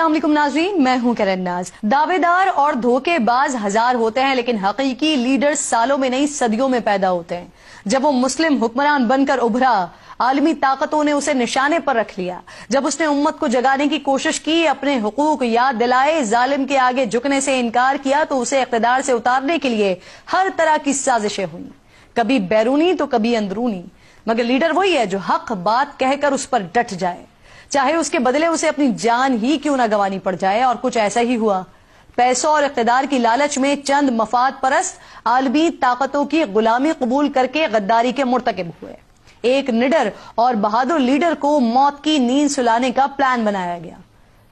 असलम नाजरीन मैं हूं करण नाज दावेदार और धोखेबाज हजार होते हैं लेकिन हकीकी लीडर सालों में नहीं सदियों में पैदा होते हैं जब वो मुस्लिम हुक्मरान बनकर उभरा आलमी ताकतों ने उसे निशाने पर रख लिया जब उसने उम्मत को जगाने की कोशिश की अपने हकूक याद दिलाए जालिम के आगे झुकने से इनकार किया तो उसे इकतदार से उतारने के लिए हर तरह की साजिशें हुई कभी बैरूनी तो कभी अंदरूनी मगर लीडर वही है जो हक बात कहकर उस पर डट जाए चाहे उसके बदले उसे अपनी जान ही क्यों ना गंवानी पड़ जाए और कुछ ऐसा ही हुआ पैसों और इकतदार की लालच में चंद मफाद परस्त आलमी ताकतों की गुलामी कबूल करके गद्दारी के मुर्तकब हुए एक निडर और बहादुर लीडर को मौत की नींद सुलाने का प्लान बनाया गया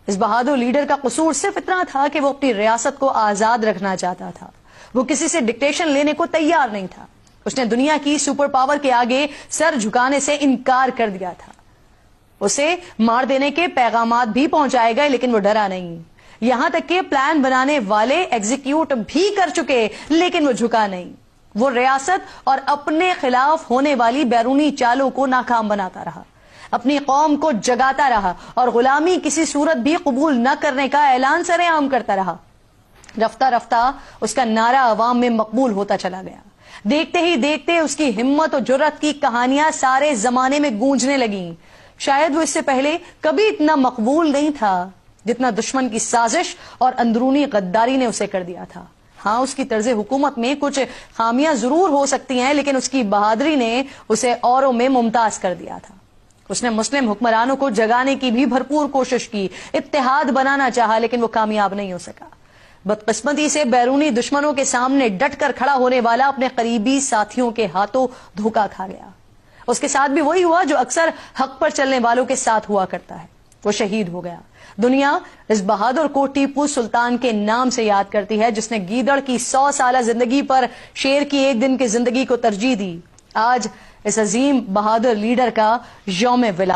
इस बहादुर लीडर का कसूर सिर्फ इतना था कि वो अपनी रियासत को आजाद रखना चाहता था वो किसी से डिक्टेशन लेने को तैयार नहीं था उसने दुनिया की सुपर पावर के आगे सर झुकाने से इनकार कर दिया था उसे मार देने के पैगाम भी पहुंचाए गए लेकिन वो डरा नहीं यहां तक के प्लान बनाने वाले एग्जीक्यूट भी कर चुके लेकिन वो झुका नहीं वो रियासत और अपने खिलाफ होने वाली बैरूनी चालों को नाकाम बनाता रहा अपनी कौम को जगाता रहा और गुलामी किसी सूरत भी कबूल न करने का ऐलान सरेआम करता रहा रफ्ता रफ्ता उसका नारा आवाम में मकबूल होता चला गया देखते ही देखते उसकी हिम्मत और जरूरत की कहानियां सारे जमाने में गूंजने लगी शायद वो इससे पहले कभी इतना मकबूल नहीं था जितना दुश्मन की साजिश और अंदरूनी गद्दारी ने उसे कर दिया था हाँ उसकी तर्ज हुकूमत में कुछ खामियां जरूर हो सकती हैं लेकिन उसकी बहादरी ने उसे औरों में मुमताज कर दिया था उसने मुस्लिम हुक्मरानों को जगाने की भी भरपूर कोशिश की इतिहाद बनाना चाहा लेकिन वो कामयाब नहीं हो सका बदकस्मती से बैरूनी दुश्मनों के सामने डटकर खड़ा होने वाला अपने करीबी साथियों के हाथों धोखा खा गया उसके साथ भी वही हुआ जो अक्सर हक पर चलने वालों के साथ हुआ करता है वो शहीद हो गया दुनिया इस बहादुर को टीपू सुल्तान के नाम से याद करती है जिसने गीदड़ की सौ साल जिंदगी पर शेर की एक दिन की जिंदगी को तरजीह दी आज इस अजीम बहादुर लीडर का यौम विला